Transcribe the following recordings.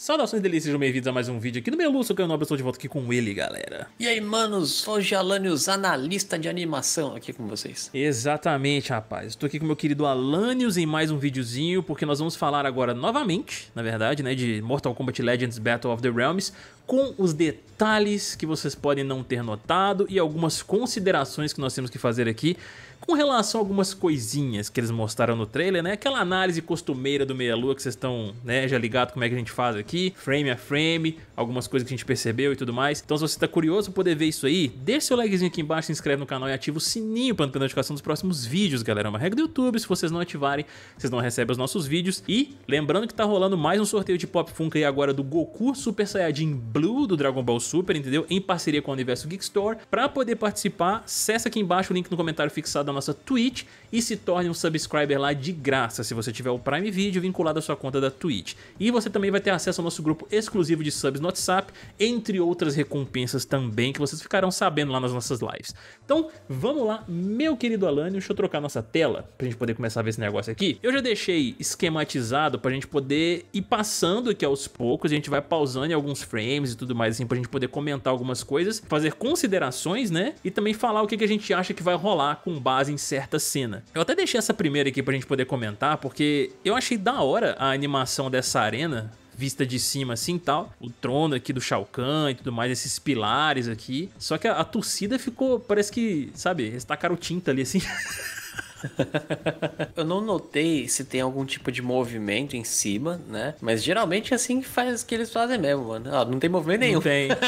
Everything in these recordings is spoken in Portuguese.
Saudações delícias, sejam bem-vindos a mais um vídeo aqui no meu Lúcio, que é eu Nobre estou de volta aqui com ele, galera. E aí, manos, hoje Alanios, analista de animação, aqui com vocês. Exatamente, rapaz. Estou aqui com meu querido Alanios em mais um videozinho, porque nós vamos falar agora novamente, na verdade, né, de Mortal Kombat Legends Battle of the Realms, com os detalhes que vocês podem não ter notado e algumas considerações que nós temos que fazer aqui com relação a algumas coisinhas que eles mostraram no trailer, né? Aquela análise costumeira do Meia Lua que vocês estão né, já ligados como é que a gente faz aqui, frame a frame, algumas coisas que a gente percebeu e tudo mais. Então, se você tá curioso poder ver isso aí, deixa seu likezinho aqui embaixo, se inscreve no canal e ativa o sininho para não perder notificação dos próximos vídeos, galera. É uma regra do YouTube, se vocês não ativarem, vocês não recebem os nossos vídeos. E lembrando que tá rolando mais um sorteio de Pop Funko aí agora do Goku Super Saiyajin Blue do Dragon Ball Super, entendeu? Em parceria com o Universo Geek Store. Pra poder participar, acessa aqui embaixo o link no comentário fixado da nossa Twitch e se torne um subscriber lá de graça, se você tiver o Prime Video vinculado à sua conta da Twitch. E você também vai ter acesso ao nosso grupo exclusivo de subs no no WhatsApp, entre outras recompensas também que vocês ficarão sabendo lá nas nossas lives. Então, vamos lá, meu querido Alânio, deixa eu trocar nossa tela pra gente poder começar a ver esse negócio aqui. Eu já deixei esquematizado pra gente poder ir passando aqui aos poucos, a gente vai pausando em alguns frames e tudo mais assim pra gente poder comentar algumas coisas, fazer considerações, né? E também falar o que, que a gente acha que vai rolar com base em certa cena. Eu até deixei essa primeira aqui pra gente poder comentar, porque eu achei da hora a animação dessa arena, vista de cima assim tal. O trono aqui do Shao Kahn e tudo mais, esses pilares aqui. Só que a, a torcida ficou, parece que, sabe, eles tinta ali assim. eu não notei se tem algum tipo de movimento em cima, né? Mas geralmente é assim que faz que eles fazem mesmo, mano. Ah, não tem movimento nenhum. Não tem.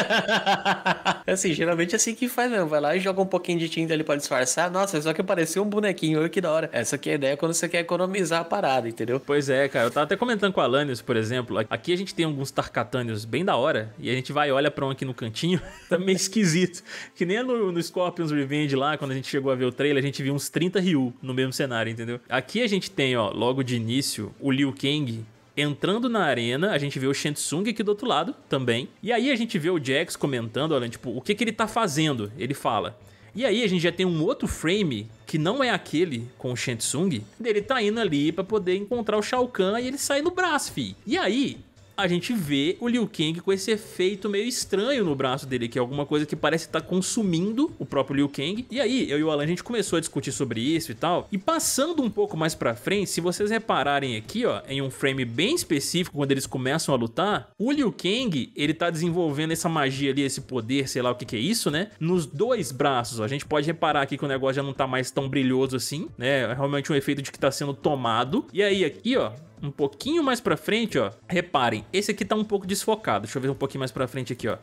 É assim, geralmente é assim que faz mesmo. Vai lá e joga um pouquinho de tinta ali pra disfarçar. Nossa, só que apareceu um bonequinho, olha que da hora. Essa aqui é a ideia quando você quer economizar a parada, entendeu? Pois é, cara. Eu tava até comentando com a Alanis, por exemplo. Aqui a gente tem alguns Tarkatânios bem da hora. E a gente vai e olha pra um aqui no cantinho. tá meio esquisito. Que nem no, no Scorpions Revenge lá, quando a gente chegou a ver o trailer, a gente viu uns 30 Ryu no mesmo cenário, entendeu? Aqui a gente tem, ó, logo de início, o Liu Kang entrando na arena, a gente vê o Shensung aqui do outro lado também. E aí a gente vê o Jax comentando, olha, tipo, o que que ele tá fazendo? Ele fala. E aí a gente já tem um outro frame que não é aquele com o Shensung, ele tá indo ali para poder encontrar o Shao Kahn e ele sai no braço, fi. E aí, a gente vê o Liu Kang com esse efeito meio estranho no braço dele, que é alguma coisa que parece estar tá consumindo o próprio Liu Kang. E aí, eu e o Alan, a gente começou a discutir sobre isso e tal. E passando um pouco mais pra frente, se vocês repararem aqui, ó, em um frame bem específico, quando eles começam a lutar, o Liu Kang, ele tá desenvolvendo essa magia ali, esse poder, sei lá o que que é isso, né? Nos dois braços, ó. A gente pode reparar aqui que o negócio já não tá mais tão brilhoso assim, né? É realmente um efeito de que tá sendo tomado. E aí, aqui, ó, um pouquinho mais pra frente, ó, reparem, esse aqui tá um pouco desfocado. Deixa eu ver um pouquinho mais pra frente aqui, ó.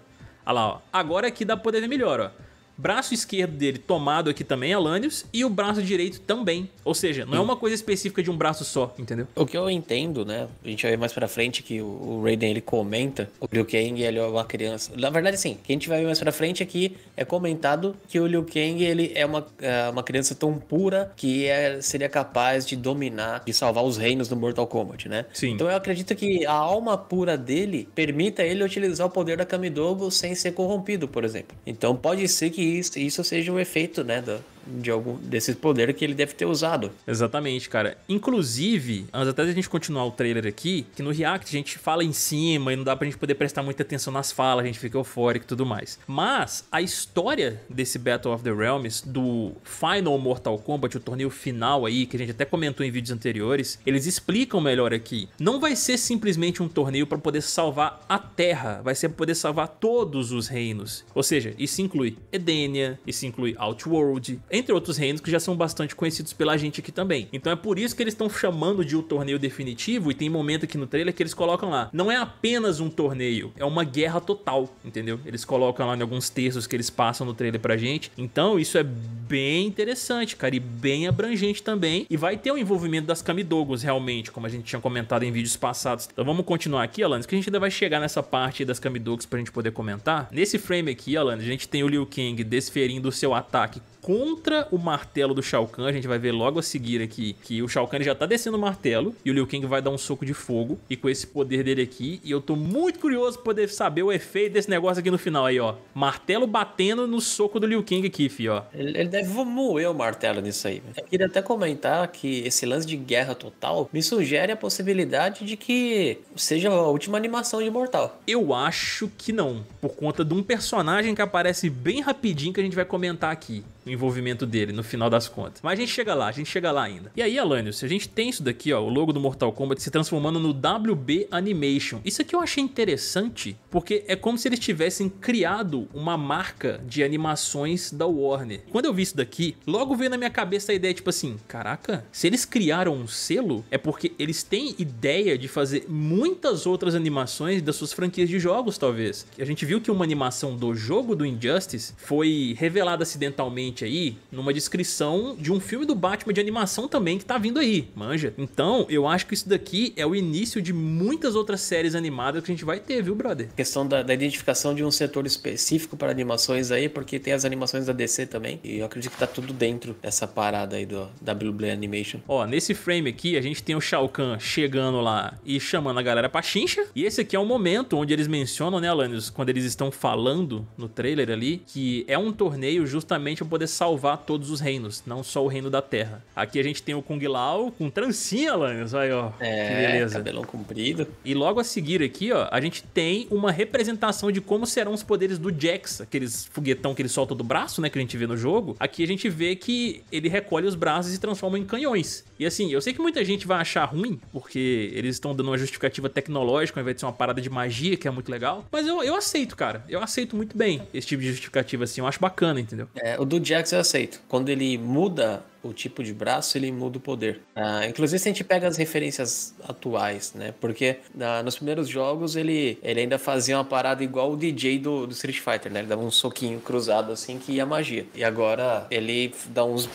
Olha lá, ó. Agora aqui é dá pra poder ver melhor, ó braço esquerdo dele tomado aqui também é Lanius e o braço direito também. Ou seja, não Sim. é hum. uma coisa específica de um braço só, entendeu? O que eu entendo, né? A gente vai ver mais pra frente que o Raiden ele comenta o Liu Kang ele é uma criança. Na verdade, sim, o que a gente vai ver mais pra frente aqui é, é comentado que o Liu Kang ele é uma, é uma criança tão pura que é, seria capaz de dominar, de salvar os reinos do Mortal Kombat, né? Sim. Então eu acredito que a alma pura dele permita ele utilizar o poder da Kamidobo sem ser corrompido, por exemplo. Então pode ser que isso, isso seja um efeito, né, do, de algum desses poderes que ele deve ter usado. Exatamente, cara. Inclusive, antes até da gente continuar o trailer aqui, que no React a gente fala em cima e não dá pra gente poder prestar muita atenção nas falas, a gente fica eufórico e tudo mais. Mas a história desse Battle of the Realms, do Final Mortal Kombat, o torneio final aí, que a gente até comentou em vídeos anteriores, eles explicam melhor aqui. Não vai ser simplesmente um torneio para poder salvar a Terra, vai ser pra poder salvar todos os reinos. Ou seja, isso inclui Edenia, isso inclui Outworld, entre outros reinos que já são bastante conhecidos pela gente aqui também. Então é por isso que eles estão chamando de o um torneio definitivo, e tem momento aqui no trailer que eles colocam lá, não é apenas um torneio, é uma guerra total, entendeu? Eles colocam lá em alguns textos que eles passam no trailer pra gente, então isso é bem interessante, cara, e bem abrangente também, e vai ter o um envolvimento das Camidogos realmente, como a gente tinha comentado em vídeos passados. Então vamos continuar aqui, Alanis, que a gente ainda vai chegar nessa parte das Camidogos pra gente poder comentar. Nesse frame aqui, Alanis, a gente tem o Liu Kang desferindo o seu ataque contra o martelo do Shao Kahn. A gente vai ver logo a seguir aqui que o Shao Kahn já tá descendo o martelo e o Liu Kang vai dar um soco de fogo. E com esse poder dele aqui, e eu tô muito curioso pra poder saber o efeito desse negócio aqui no final aí, ó. Martelo batendo no soco do Liu Kang aqui, fi, ó. Ele, ele deve moer o martelo nisso aí. Eu queria até comentar que esse lance de guerra total me sugere a possibilidade de que seja a última animação de Mortal. Eu acho que não, por conta de um personagem que aparece bem rapidinho que a gente vai comentar aqui o envolvimento dele no final das contas. Mas a gente chega lá, a gente chega lá ainda. E aí, Alanios, a gente tem isso daqui, ó, o logo do Mortal Kombat se transformando no WB Animation. Isso aqui eu achei interessante, porque é como se eles tivessem criado uma marca de animações da Warner. Quando eu vi isso daqui, logo veio na minha cabeça a ideia, tipo assim, caraca, se eles criaram um selo, é porque eles têm ideia de fazer muitas outras animações das suas franquias de jogos, talvez. A gente viu que uma animação do jogo do Injustice foi revelada acidentalmente gente aí numa descrição de um filme do Batman de animação também que tá vindo aí, manja. Então, eu acho que isso daqui é o início de muitas outras séries animadas que a gente vai ter, viu, brother? Questão da, da identificação de um setor específico para animações aí, porque tem as animações da DC também. E eu acredito que tá tudo dentro dessa parada aí do, da Animation. Ó, nesse frame aqui, a gente tem o Shao Kahn chegando lá e chamando a galera pra chincha. E esse aqui é o momento onde eles mencionam, né, Alanis, quando eles estão falando no trailer ali, que é um torneio justamente pra poder poder salvar todos os reinos, não só o reino da terra. Aqui a gente tem o Kung Lao com trancinha, Lannis, aí ó. É, que beleza. cabelão comprido. E logo a seguir aqui, ó, a gente tem uma representação de como serão os poderes do Jax, aqueles foguetão que ele solta do braço, né, que a gente vê no jogo. Aqui a gente vê que ele recolhe os braços e transforma em canhões. E assim, eu sei que muita gente vai achar ruim, porque eles estão dando uma justificativa tecnológica ao invés de ser uma parada de magia, que é muito legal, mas eu, eu aceito, cara. Eu aceito muito bem esse tipo de justificativa, assim, eu acho bacana, entendeu? É, o do Jax Ajax eu aceito. Quando ele muda o tipo de braço ele muda o poder. Ah, inclusive se a gente pega as referências atuais, né? Porque ah, nos primeiros jogos ele, ele ainda fazia uma parada igual o DJ do, do Street Fighter, né? Ele dava um soquinho cruzado assim que ia magia. E agora ele dá uns.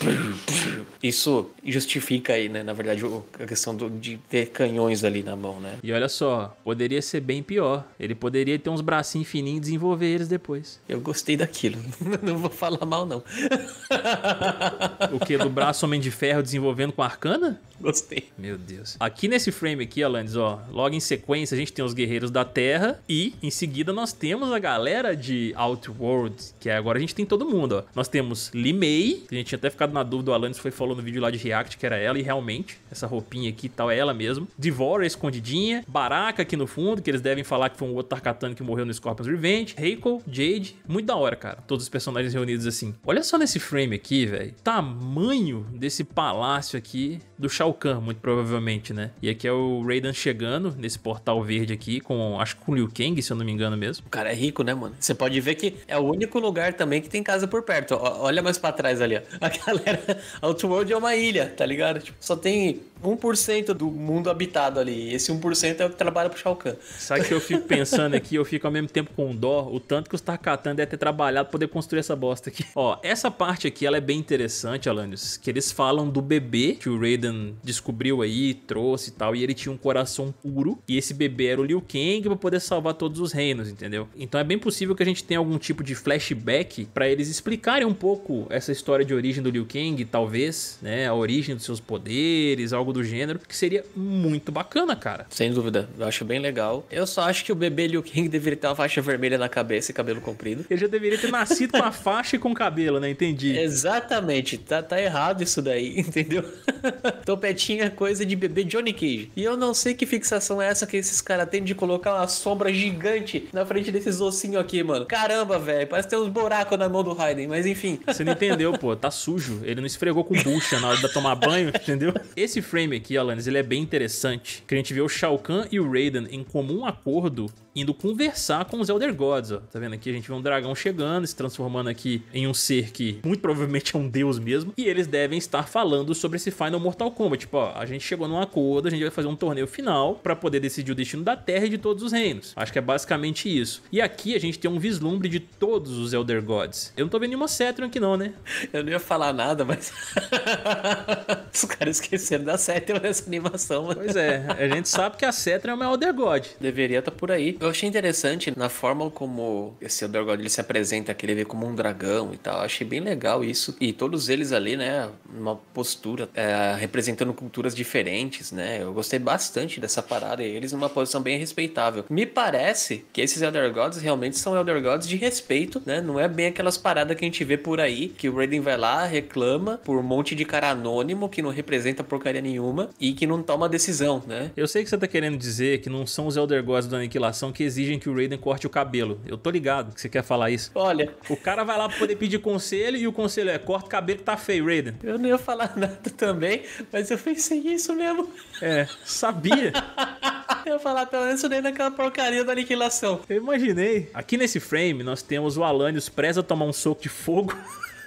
Isso justifica aí, né? Na verdade, a questão do, de ter canhões ali na mão, né? E olha só, poderia ser bem pior. Ele poderia ter uns bracinhos fininhos e desenvolver eles depois. Eu gostei daquilo. não vou falar mal, não. o que? Do braço? braço Homem de Ferro desenvolvendo com a Arcana? Gostei. Meu Deus. Aqui nesse frame aqui, Alanis, ó, logo em sequência a gente tem os guerreiros da Terra e em seguida nós temos a galera de Outworld, que é agora a gente tem todo mundo, ó. Nós temos Limei, que a gente tinha até ficado na dúvida, o Alanis foi falando no vídeo lá de React que era ela e realmente essa roupinha aqui e tal é ela mesmo. Divora escondidinha, Baraka aqui no fundo, que eles devem falar que foi um outro Tarkatan que morreu no Scorpion's Revenge, Reiko, Jade, muito da hora, cara. Todos os personagens reunidos assim. Olha só nesse frame aqui, velho. Tamanho desse palácio aqui do Shao Shao Kahn, muito provavelmente, né? E aqui é o Raiden chegando nesse portal verde aqui, com acho que com o Liu Kang, se eu não me engano mesmo. O cara é rico, né, mano? Você pode ver que é o único lugar também que tem casa por perto. Olha mais para trás ali, ó. A galera. Outworld é uma ilha, tá ligado? Tipo, só tem 1% do mundo habitado ali. Esse 1% é o que trabalha pro Shao Kahn. Sabe que eu fico pensando aqui, eu fico ao mesmo tempo com dó, o tanto que os Takatan devem ter trabalhado pra poder construir essa bosta aqui. Ó, essa parte aqui, ela é bem interessante, Alanios, que eles falam do bebê que o Raiden descobriu aí, trouxe e tal, e ele tinha um coração puro, e esse bebê era o Liu Kang pra poder salvar todos os reinos, entendeu? Então é bem possível que a gente tenha algum tipo de flashback para eles explicarem um pouco essa história de origem do Liu Kang, talvez, né, a origem dos seus poderes, algo do gênero, que seria muito bacana, cara. Sem dúvida, eu acho bem legal. Eu só acho que o bebê Liu Kang deveria ter uma faixa vermelha na cabeça e cabelo comprido. Ele já deveria ter nascido com a faixa e com o cabelo, né? Entendi. Exatamente, tá, tá errado isso daí, entendeu? Topetinha é coisa de bebê Johnny Cage. E eu não sei que fixação é essa que esses caras têm de colocar uma sombra gigante na frente desses ossinhos aqui, mano. Caramba, velho, parece ter uns buracos na mão do Raiden, mas enfim. Você não entendeu, pô, tá sujo. Ele não esfregou com bucha na hora de tomar banho, entendeu? Esse frame frame aqui, Alanis, ele é bem interessante, que a gente vê o Shao Kahn e o Raiden em comum acordo indo conversar com os Elder Gods, ó. Tá vendo aqui? A gente vê um dragão chegando, se transformando aqui em um ser que muito provavelmente é um deus mesmo. E eles devem estar falando sobre esse Final Mortal Kombat. Tipo, ó, a gente chegou num acordo, a gente vai fazer um torneio final para poder decidir o destino da Terra e de todos os reinos. Acho que é basicamente isso. E aqui a gente tem um vislumbre de todos os Elder Gods. Eu não tô vendo nenhuma Cetron aqui não, né? Eu não ia falar nada, mas... os caras esqueceram da Cetron nessa animação. Mano. Pois é, a gente sabe que a Cetron é uma Elder God. Deveria estar tá por aí. Eu achei interessante na forma como esse Elder ele se apresenta, que ele vê como um dragão e tal. Eu achei bem legal isso. E todos eles ali, né, uma postura é, representando culturas diferentes, né? Eu gostei bastante dessa parada e eles numa posição bem respeitável. Me parece que esses Elder Gods realmente são Elder Gods de respeito, né? Não é bem aquelas paradas que a gente vê por aí, que o Raiden vai lá, reclama por um monte de cara anônimo que não representa porcaria nenhuma e que não toma decisão, né? Eu sei que você tá querendo dizer que não são os Elder Gods da aniquilação que exigem que o Raiden corte o cabelo. Eu tô ligado que você quer falar isso. Olha. O cara vai lá pra poder pedir conselho e o conselho é: corta o cabelo que tá feio, Raiden. Eu não ia falar nada também, mas eu pensei isso mesmo. É, sabia. eu ia falar, pelo menos eu nem naquela porcaria da aniquilação. Eu imaginei. Aqui nesse frame, nós temos o Alanios preza tomar um soco de fogo.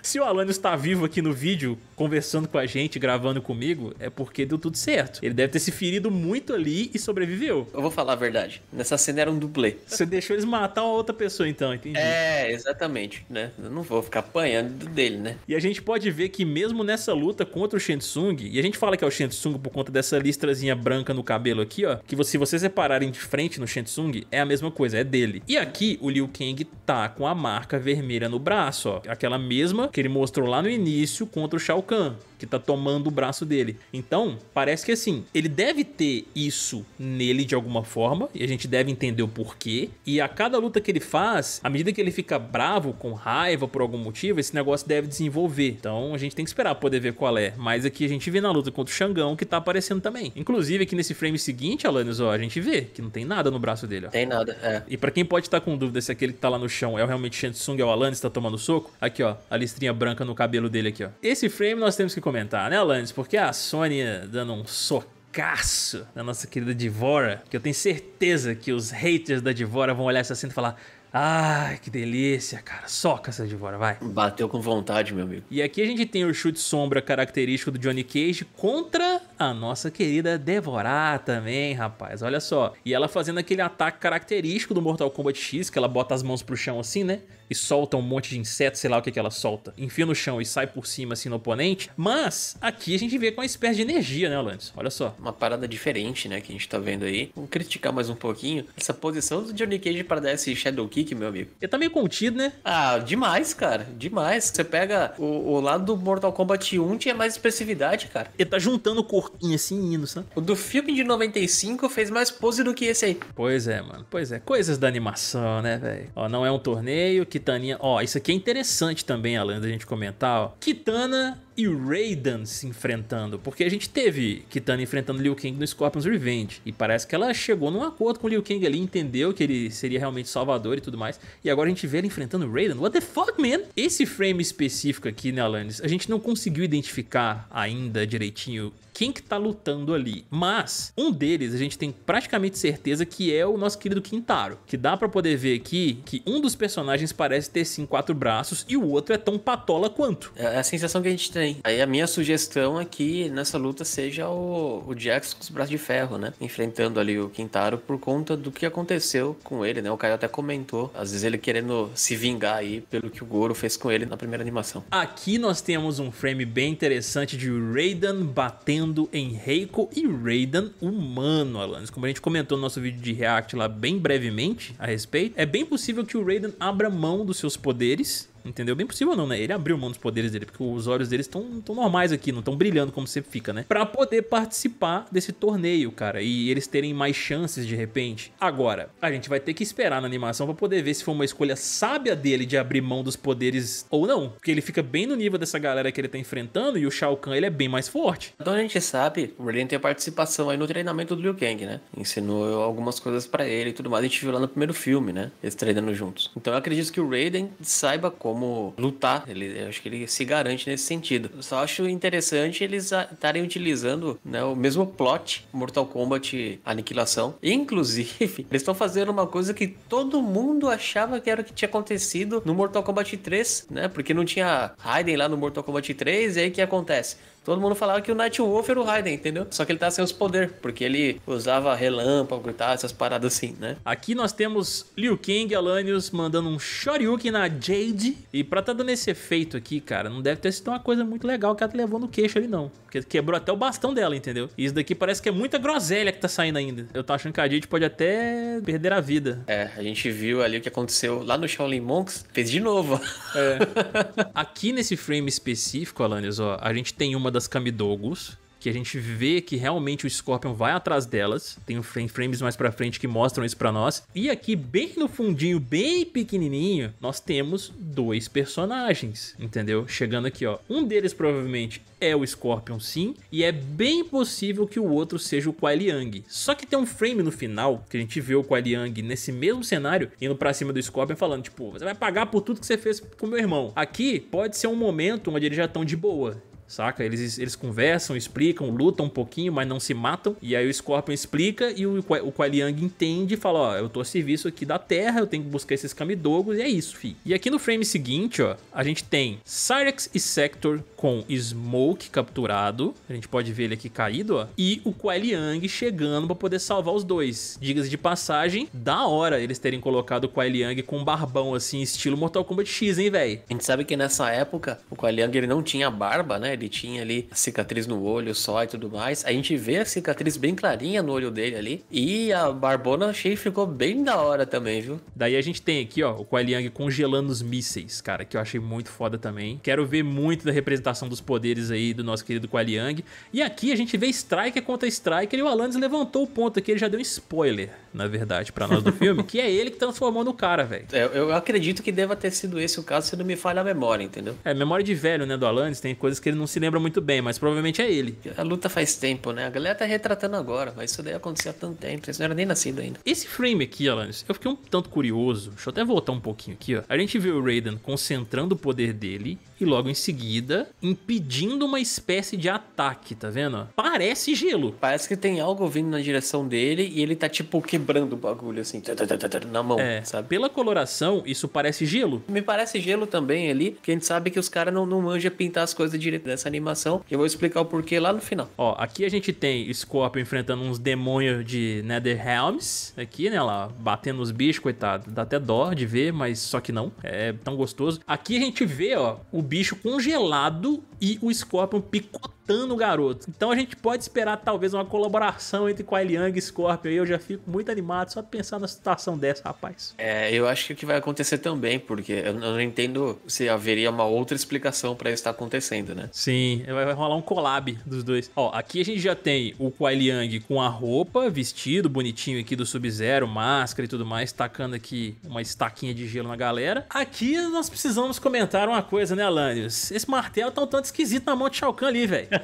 Se o Alan está vivo aqui no vídeo, conversando com a gente, gravando comigo, é porque deu tudo certo. Ele deve ter se ferido muito ali e sobreviveu. Eu vou falar a verdade. Nessa cena era um dublê. Você deixou eles matar uma outra pessoa, então, entendi. É, exatamente, né? Eu não vou ficar apanhando dele, né? E a gente pode ver que mesmo nessa luta contra o Shensung, e a gente fala que é o Shensung por conta dessa listrazinha branca no cabelo aqui, ó, que se vocês repararem de frente no Shensung, é a mesma coisa, é dele. E aqui o Liu Kang tá com a marca vermelha no braço, ó, aquela mesma que ele mostrou lá no início contra o Shao Kahn que tá tomando o braço dele. Então, parece que assim, ele deve ter isso nele de alguma forma, e a gente deve entender o porquê. E a cada luta que ele faz, à medida que ele fica bravo, com raiva por algum motivo, esse negócio deve desenvolver. Então a gente tem que esperar pra poder ver qual é. Mas aqui a gente vê na luta contra o Xangão que tá aparecendo também. Inclusive, aqui nesse frame seguinte, Alanis, ó, a gente vê que não tem nada no braço dele, ó. Tem nada, é. E pra quem pode estar tá com dúvida se aquele que tá lá no chão é realmente Shansung, é o Alanis, tá tomando soco, aqui, ó, a listrinha branca no cabelo dele aqui, ó. Esse frame nós temos que comentar, né, Alanis? Porque a Sony dando um socaço na nossa querida Divora, que eu tenho certeza que os haters da Divora vão olhar essa cena e falar. Ai, que delícia, cara. Soca essa Divora, vai. Bateu com vontade, meu amigo. E aqui a gente tem o chute sombra característico do Johnny Cage contra a nossa querida Devorar também, rapaz. Olha só. E ela fazendo aquele ataque característico do Mortal Kombat X, que ela bota as mãos pro chão assim, né? E solta um monte de inseto, sei lá o que, que ela solta. Enfia no chão e sai por cima assim no oponente. Mas aqui a gente vê com uma espécie de energia, né, Alanis? Olha só. Uma parada diferente, né, que a gente tá vendo aí. Vamos criticar mais um pouquinho. Essa posição do Johnny Cage para dar esse Shadow Kick, meu amigo. Ele tá meio contido, né? Ah, demais, cara. Demais. Você pega o, o lado do Mortal Kombat 1 tinha mais expressividade, cara. Ele tá juntando corpo porquinho assim indo, sabe? O do filme de 95 fez mais pose do que esse aí. Pois é, mano. Pois é. Coisas da animação, né, velho? Ó, não é um torneio, Kitania. Ó, isso aqui é interessante também, Alan, da gente comentar, ó. Kitana e Raiden se enfrentando, porque a gente teve Kitana enfrentando Liu Kang no Scorpion's Revenge, e parece que ela chegou num acordo com Liu Kang ali, entendeu que ele seria realmente salvador e tudo mais, e agora a gente vê ele enfrentando Raiden, what the fuck, man? Esse frame específico aqui, né, Alanis, a gente não conseguiu identificar ainda direitinho quem que tá lutando ali. Mas um deles a gente tem praticamente certeza que é o nosso querido Quintaro, que dá para poder ver aqui que um dos personagens parece ter sim quatro braços e o outro é tão patola quanto. É, é a sensação que a gente tem também. Aí a minha sugestão é que nessa luta seja o, o Jax com os braços de ferro, né? Enfrentando ali o Quintaro por conta do que aconteceu com ele, né? O Caio até comentou, às vezes ele querendo se vingar aí pelo que o Goro fez com ele na primeira animação. Aqui nós temos um frame bem interessante de Raiden batendo em Reiko e Raiden humano, Alanis. Como a gente comentou no nosso vídeo de react lá bem brevemente a respeito, é bem possível que o Raiden abra mão dos seus poderes entendeu? Bem possível não, né? Ele abriu mão dos poderes dele, porque os olhos dele estão normais aqui, não estão brilhando como sempre fica, né? Pra poder participar desse torneio, cara, e eles terem mais chances de repente. Agora, a gente vai ter que esperar na animação pra poder ver se foi uma escolha sábia dele de abrir mão dos poderes ou não. Porque ele fica bem no nível dessa galera que ele tá enfrentando e o Shao Kahn, ele é bem mais forte. Então a gente sabe, o Raiden tem a participação aí no treinamento do Liu Kang, né? Ensinou algumas coisas para ele e tudo mais. A gente viu lá no primeiro filme, né? Eles treinando juntos. Então eu acredito que o Raiden saiba como como lutar. Ele, acho que ele se garante nesse sentido. Eu só acho interessante eles estarem utilizando né, o mesmo plot Mortal Kombat Aniquilação. Inclusive, eles estão fazendo uma coisa que todo mundo achava que era o que tinha acontecido no Mortal Kombat 3, né? Porque não tinha Raiden lá no Mortal Kombat 3, e aí o que acontece? Todo mundo falava que o Nightwolf era o Raiden, entendeu? Só que ele tá sem os poderes, porque ele usava relâmpago e tal, essas paradas assim, né? Aqui nós temos Liu Kang Alanios mandando um Shoryuken na Jade. E pra tá dando esse efeito aqui, cara, não deve ter sido uma coisa muito legal que ela tá levou no queixo ali, não. Porque quebrou até o bastão dela, entendeu? E isso daqui parece que é muita groselha que tá saindo ainda. Eu tô achando que a Jade pode até perder a vida. É, a gente viu ali o que aconteceu lá no Shaolin Monks, fez de novo. É. aqui nesse frame específico, Alanios, ó, a gente tem uma das Camidogos, que a gente vê que realmente o Scorpion vai atrás delas. Tem frame, frames mais pra frente que mostram isso pra nós. E aqui, bem no fundinho, bem pequenininho, nós temos dois personagens, entendeu? Chegando aqui, ó. Um deles provavelmente é o Scorpion, sim. E é bem possível que o outro seja o Kuai Liang. Só que tem um frame no final, que a gente vê o Kuai Liang nesse mesmo cenário, indo pra cima do Scorpion falando, tipo, você vai pagar por tudo que você fez com meu irmão. Aqui, pode ser um momento onde eles já estão de boa, saca? Eles, eles conversam, explicam, lutam um pouquinho, mas não se matam. E aí o Scorpion explica e o, o Kuai Liang entende e fala, ó, eu tô a serviço aqui da Terra, eu tenho que buscar esses Kamidogos, e é isso, fi. E aqui no frame seguinte, ó, a gente tem Cyrex e Sector com Smoke capturado, a gente pode ver ele aqui caído, ó, e o Kuai Liang chegando pra poder salvar os dois. Diga-se de passagem, da hora eles terem colocado o Kuai Liang com um barbão assim, estilo Mortal Kombat X, hein, velho? A gente sabe que nessa época o Kuai Liang ele não tinha barba, né? ele tinha ali cicatriz no olho só e tudo mais. A gente vê a cicatriz bem clarinha no olho dele ali. E a barbona achei ficou bem da hora também, viu? Daí a gente tem aqui, ó, o Kuai Liang congelando os mísseis, cara, que eu achei muito foda também. Quero ver muito da representação dos poderes aí do nosso querido Kuai Liang. E aqui a gente vê Striker contra Striker e o Alanis levantou o ponto aqui, ele já deu um spoiler, na verdade, para nós do filme, que é ele que transformou no cara, velho. É, eu acredito que deva ter sido esse o caso, se não me falha a memória, entendeu? É, memória de velho, né, do Alanis, tem coisas que ele não não se lembra muito bem, mas provavelmente é ele. A luta faz tempo, né? A galera tá retratando agora, mas isso daí aconteceu há tanto tempo, vocês não eram nem nascido ainda. Esse frame aqui, Alanis, eu fiquei um tanto curioso. Deixa eu até voltar um pouquinho aqui, ó. A gente vê o Raiden concentrando o poder dele e logo em seguida impedindo uma espécie de ataque, tá vendo? Parece gelo. Parece que tem algo vindo na direção dele e ele tá tipo quebrando o bagulho assim, na mão, é, sabe? Pela coloração, isso parece gelo. Me parece gelo também ali, porque a gente sabe que os caras não, não manjam pintar as coisas direito, nessa animação. E eu vou explicar o porquê lá no final. Ó, aqui a gente tem Scorpion enfrentando uns demônios de Nether Realms. Aqui, né, lá, batendo os bichos, coitado. Dá até dó de ver, mas só que não. É tão gostoso. Aqui a gente vê, ó, o bicho congelado e o Scorpion picotando o garoto. Então a gente pode esperar talvez uma colaboração entre Kuai Liang e Scorpion. eu já fico muito animado só de pensar na situação dessa, rapaz. É, eu acho que o que vai acontecer também, porque eu não entendo se haveria uma outra explicação para isso estar acontecendo, né? Sim, vai rolar um collab dos dois. Ó, aqui a gente já tem o Kuai Liang com a roupa, vestido bonitinho aqui do Sub-Zero, máscara e tudo mais, tacando aqui uma estaquinha de gelo na galera. Aqui nós precisamos comentar uma coisa, né, Alanios? Esse martelo tá um tanto esquisito na mão de Shao Kahn ali, velho.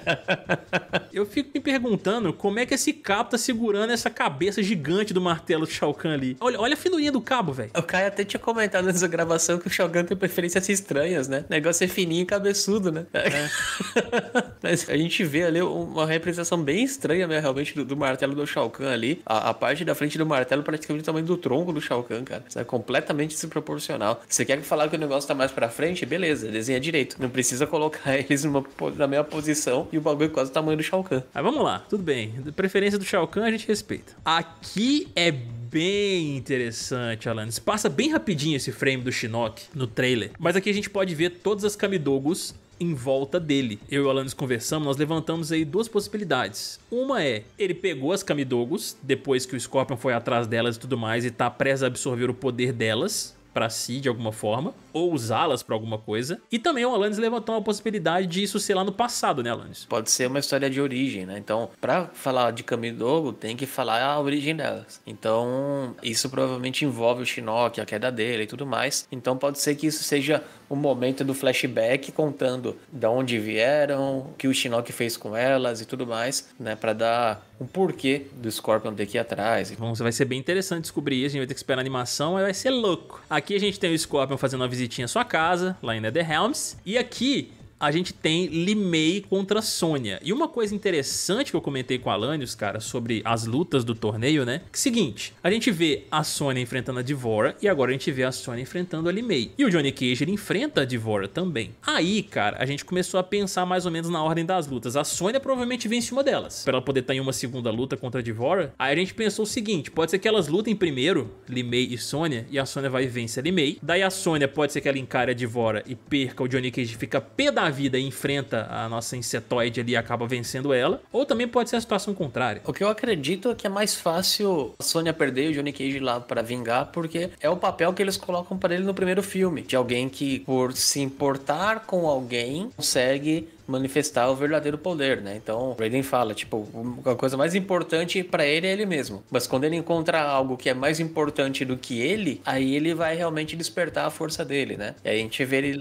eu fico me perguntando como é que esse cabo tá segurando essa cabeça gigante do martelo de Shao Kahn ali. Olha, olha a finurinha do cabo, velho. O Caio até tinha comentado nessa gravação que o Shao Kahn tem preferências estranhas, né? O negócio é fininho e cabeçudo, né? É. Mas a gente vê ali uma representação bem estranha, né, realmente, do, do martelo do Shao Kahn ali. A, a, parte da frente do martelo praticamente o tamanho do tronco do Shao Kahn, cara. Isso é completamente desproporcional. Você quer falar que o negócio tá mais pra frente? Beleza, desenha direito. Não precisa colocar ele fez uma, na mesma posição e o bagulho é quase o tamanho do Shao Kahn. Mas vamos lá, tudo bem. Preferência do Shao Kahn a gente respeita. Aqui é bem interessante, Alanis. Passa bem rapidinho esse frame do Shinnok no trailer. Mas aqui a gente pode ver todas as Kamidogos em volta dele. Eu e o Alanis conversamos, nós levantamos aí duas possibilidades. Uma é, ele pegou as Kamidogos, depois que o Scorpion foi atrás delas e tudo mais, e tá prestes a absorver o poder delas para si de alguma forma, ou usá-las para alguma coisa. E também o Alanis levantou uma possibilidade de isso ser lá no passado, né, Alanis? Pode ser uma história de origem, né? Então, para falar de Camidogo, tem que falar a origem delas. Então, isso provavelmente envolve o Shinnok, a queda dele e tudo mais. Então, pode ser que isso seja o um momento do flashback contando de onde vieram, o que o Shinnok fez com elas e tudo mais, né, para dar o porquê do Scorpion ter que ir atrás. Bom, vai ser bem interessante descobrir isso, a gente vai ter que esperar a animação, vai ser louco. Aqui a gente tem o Scorpion fazendo uma visitinha à sua casa, lá em helms e aqui a gente tem Limei contra Sônia. E uma coisa interessante que eu comentei com a Alanios, cara, sobre as lutas do torneio, né? Que seguinte, a gente vê a Sônia enfrentando a Divora e agora a gente vê a Sônia enfrentando a Limei. E o Johnny Cage, ele enfrenta a Divora também. Aí, cara, a gente começou a pensar mais ou menos na ordem das lutas. A Sônia provavelmente vence uma delas, para ela poder estar tá em uma segunda luta contra a Divora. Aí a gente pensou o seguinte, pode ser que elas lutem primeiro, Limei e Sônia, e a Sônia vai vencer a Limei. Daí a Sônia pode ser que ela encare a Divora e perca o Johnny Cage fica pedaço vida e enfrenta a nossa insetoide ali e acaba vencendo ela, ou também pode ser a situação contrária. O que eu acredito é que é mais fácil a Sônia perder o Johnny Cage lá para vingar, porque é o papel que eles colocam para ele no primeiro filme, de alguém que por se importar com alguém consegue manifestar o verdadeiro poder, né? Então, Raiden fala, tipo, a coisa mais importante para ele é ele mesmo. Mas quando ele encontra algo que é mais importante do que ele, aí ele vai realmente despertar a força dele, né? E aí a gente vê ele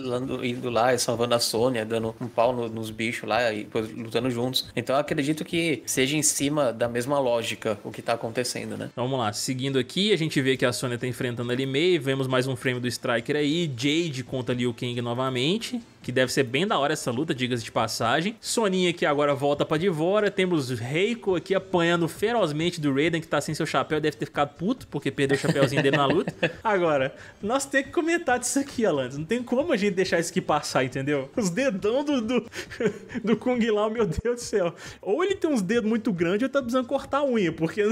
indo lá e salvando a Sônia, dando um pau no, nos bichos lá e depois lutando juntos. Então, eu acredito que seja em cima da mesma lógica o que tá acontecendo, né? Então, vamos lá, seguindo aqui, a gente vê que a Sônia tá enfrentando ali meio, vemos mais um frame do Striker aí, Jade conta Liu Kang novamente, que deve ser bem da hora essa luta, diga-se de passagem. Soninha que agora volta pra Divora. Temos Reiko aqui apanhando ferozmente do Raiden, que tá sem seu chapéu, deve ter ficado puto, porque perdeu o chapéuzinho dele na luta. Agora, nós temos que comentar disso aqui, Alan. Não tem como a gente deixar isso aqui passar, entendeu? Os dedão do, do, do Kung Lao, meu Deus do céu. Ou ele tem uns dedos muito grandes, ou tá precisando cortar a unha, porque.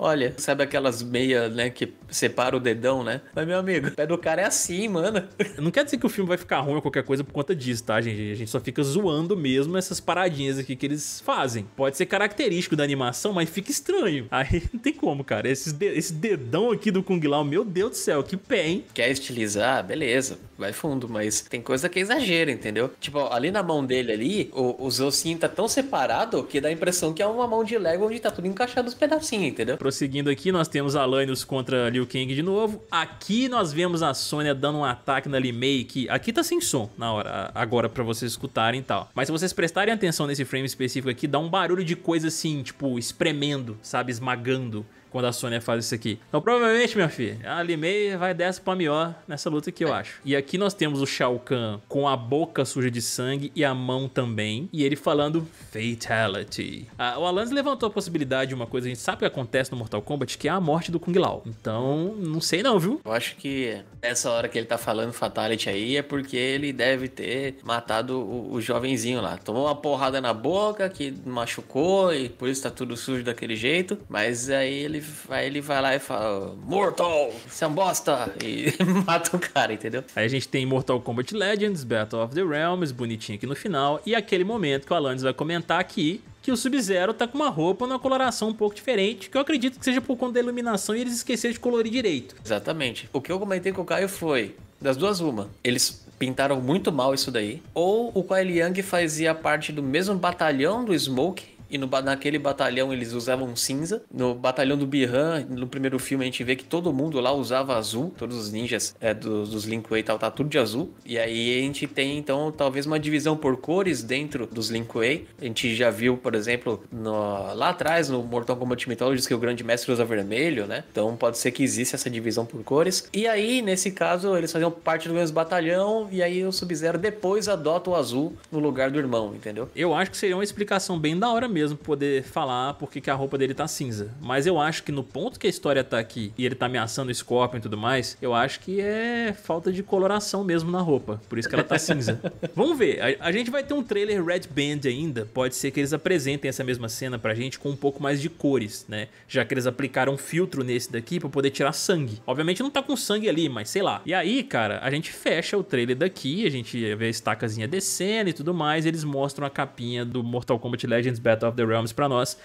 Olha, sabe aquelas meias, né, que separa o dedão, né? Mas, meu amigo, o pé do cara é assim, mano. Não quer dizer que o filme vai ficar ruim ou qualquer coisa conta disso, tá, gente? A gente só fica zoando mesmo essas paradinhas aqui que eles fazem. Pode ser característico da animação, mas fica estranho. Aí não tem como, cara. de... Esse dedão aqui do Kung Lao, meu Deus do céu, que pé, hein? Quer estilizar? Ah, beleza, vai fundo, mas tem coisa que é exagero, entendeu? Tipo, ali na mão dele ali, o, o Zelcinho tá tão separado que dá a impressão que é uma mão de Lego onde tá tudo encaixado os pedacinhos, entendeu? Prosseguindo aqui, nós temos Alanios contra Liu Kang de novo. Aqui nós vemos a Sônia dando um ataque na Limei, que aqui tá sem som na hora pra, agora para vocês escutarem e tal. Mas se vocês prestarem atenção nesse frame específico aqui, dá um barulho de coisa assim, tipo, espremendo, sabe? Esmagando quando a Sônia faz isso aqui. Então, provavelmente, minha filha, a Limei vai dessa pra melhor nessa luta aqui, eu acho. E aqui nós temos o Shao Kahn com a boca suja de sangue e a mão também. E ele falando Fatality. Ah, o Alanis levantou a possibilidade de uma coisa, a gente sabe que acontece no Mortal Kombat, que é a morte do Kung Lao. Então, não sei não, viu? Eu acho que essa hora que ele tá falando Fatality aí é porque ele deve ter matado o, o jovenzinho lá. Tomou uma porrada na boca que machucou e por isso tá tudo sujo daquele jeito. Mas aí ele ele, aí ele vai lá e fala: Mortal, você é um bosta! E mata o cara, entendeu? Aí a gente tem Mortal Kombat Legends, Battle of the Realms, bonitinho aqui no final. E aquele momento que o Alanis vai comentar aqui que o Sub-Zero tá com uma roupa numa coloração um pouco diferente, que eu acredito que seja por conta da iluminação e eles esqueceram de colorir direito. Exatamente. O que eu comentei com o Caio foi, das duas uma, eles pintaram muito mal isso daí, ou o Kyle Young fazia parte do mesmo batalhão do Smoke e no, naquele batalhão eles usavam cinza. No batalhão do Bihan, no primeiro filme, a gente vê que todo mundo lá usava azul, todos os ninjas é, dos, dos Lin Kuei e tal, tá tudo de azul. E aí a gente tem então talvez uma divisão por cores dentro dos Lin Kuei. A gente já viu, por exemplo, no, lá atrás no Mortal Kombat Mythologies que é o grande mestre usa vermelho, né? Então pode ser que exista essa divisão por cores. E aí, nesse caso, eles faziam parte do mesmo batalhão e aí o Sub-Zero depois adota o azul no lugar do irmão, entendeu? Eu acho que seria uma explicação bem da hora mesmo mesmo poder falar porque que a roupa dele tá cinza. Mas eu acho que no ponto que a história tá aqui e ele tá ameaçando o Scorpion e tudo mais, eu acho que é falta de coloração mesmo na roupa. Por isso que ela tá cinza. Vamos ver. A, a, gente vai ter um trailer Red Band ainda. Pode ser que eles apresentem essa mesma cena pra gente com um pouco mais de cores, né? Já que eles aplicaram um filtro nesse daqui pra poder tirar sangue. Obviamente não tá com sangue ali, mas sei lá. E aí, cara, a gente fecha o trailer daqui, a gente vê a estacazinha descendo e tudo mais. E eles mostram a capinha do Mortal Kombat Legends Battle of the Realms para nós.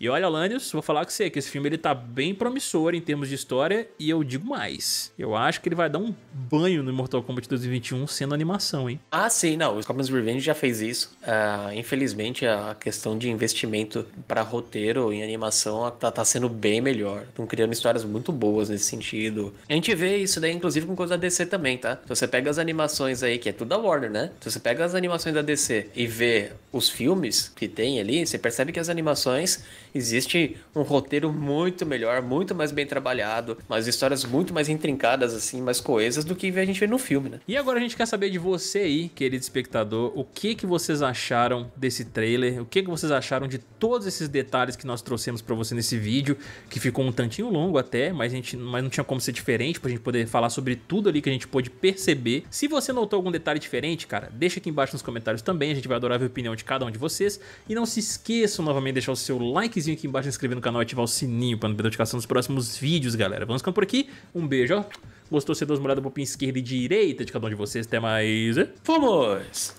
E olha, Lanius, vou falar com você que esse filme ele tá bem promissor em termos de história e eu digo mais. Eu acho que ele vai dar um banho no Mortal Kombat 2021 sendo animação, hein? Ah, sim, não. O Scorpion's Revenge já fez isso. Uh, infelizmente, a questão de investimento para roteiro em animação tá, tá sendo bem melhor. Estão criando histórias muito boas nesse sentido. A gente vê isso daí, inclusive, com coisa da DC também, tá? Se você pega as animações aí, que é tudo da Warner, né? Se você pega as animações da DC e vê os filmes que tem ali, você percebe que as animações existe um roteiro muito melhor, muito mais bem trabalhado, umas histórias muito mais intrincadas, assim, mais coesas do que a gente vê no filme, né? E agora a gente quer saber de você aí, querido espectador, o que que vocês acharam desse trailer? O que que vocês acharam de todos esses detalhes que nós trouxemos para você nesse vídeo, que ficou um tantinho longo até, mas a gente mas não tinha como ser diferente pra gente poder falar sobre tudo ali que a gente pôde perceber. Se você notou algum detalhe diferente, cara, deixa aqui embaixo nos comentários também, a gente vai adorar ver a opinião de cada um de vocês. E não se esqueçam novamente de deixar o seu like aqui embaixo, se inscrever no canal e ativar o sininho para não perder notificação dos próximos vídeos, galera. Vamos ficando por aqui. Um beijo, ó. Gostou, você dá uma olhada pro pin esquerda e direita de cada um de vocês. Até mais. Fomos!